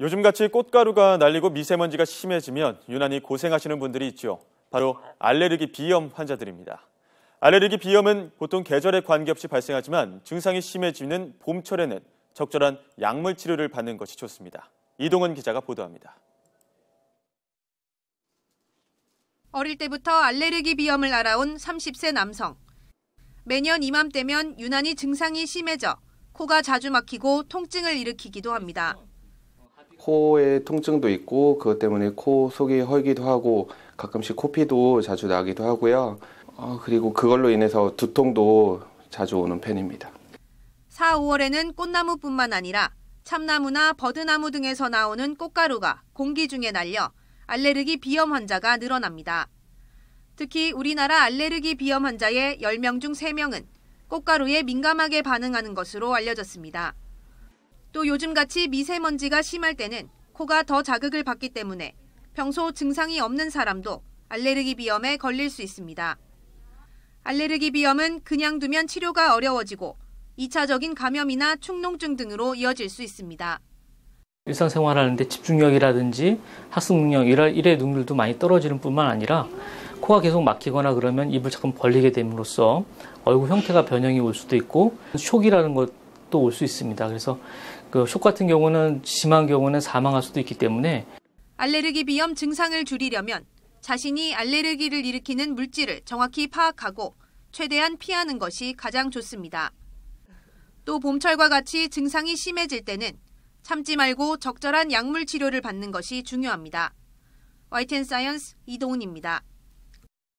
요즘같이 꽃가루가 날리고 미세먼지가 심해지면 유난히 고생하시는 분들이 있죠. 바로 알레르기 비염 환자들입니다. 알레르기 비염은 보통 계절에 관계없이 발생하지만 증상이 심해지는 봄철에는 적절한 약물 치료를 받는 것이 좋습니다. 이동은 기자가 보도합니다. 어릴 때부터 알레르기 비염을 알아온 30세 남성. 매년 이맘때면 유난히 증상이 심해져 코가 자주 막히고 통증을 일으키기도 합니다. 코에 통증도 있고 그것 때문에 코 속이 헐기도 하고 가끔씩 코피도 자주 나기도 하고요. 어, 그리고 그걸로 인해서 두통도 자주 오는 편입니다. 4, 5월에는 꽃나무뿐만 아니라 참나무나 버드나무 등에서 나오는 꽃가루가 공기 중에 날려 알레르기 비염 환자가 늘어납니다. 특히 우리나라 알레르기 비염 환자의 10명 중 3명은 꽃가루에 민감하게 반응하는 것으로 알려졌습니다. 또 요즘같이 미세먼지가 심할 때는 코가 더 자극을 받기 때문에 평소 증상이 없는 사람도 알레르기 비염에 걸릴 수 있습니다. 알레르기 비염은 그냥 두면 치료가 어려워지고 2차적인 감염이나 축농증 등으로 이어질 수 있습니다. 일상생활하는데 집중력이라든지 학습 능력 이 일의 능률도 많이 떨어지는 뿐만 아니라 코가 계속 막히거나 그러면 입을 자꾸 벌리게 됨으로써 얼굴 형태가 변형이 올 수도 있고 촉이라는 것 또올수 있습니다. 그래서 그쇼 같은 경우는 심한 경우는 사망할 수도 있기 때문에 알레르기 비염 증상을 줄이려면 자신이 알레르기를 일으키는 물질을 정확히 파악하고 최대한 피하는 것이 가장 좋습니다. 또 봄철과 같이 증상이 심해질 때는 참지 말고 적절한 약물 치료를 받는 것이 중요합니다. YTN 사이언스 이도훈입니다.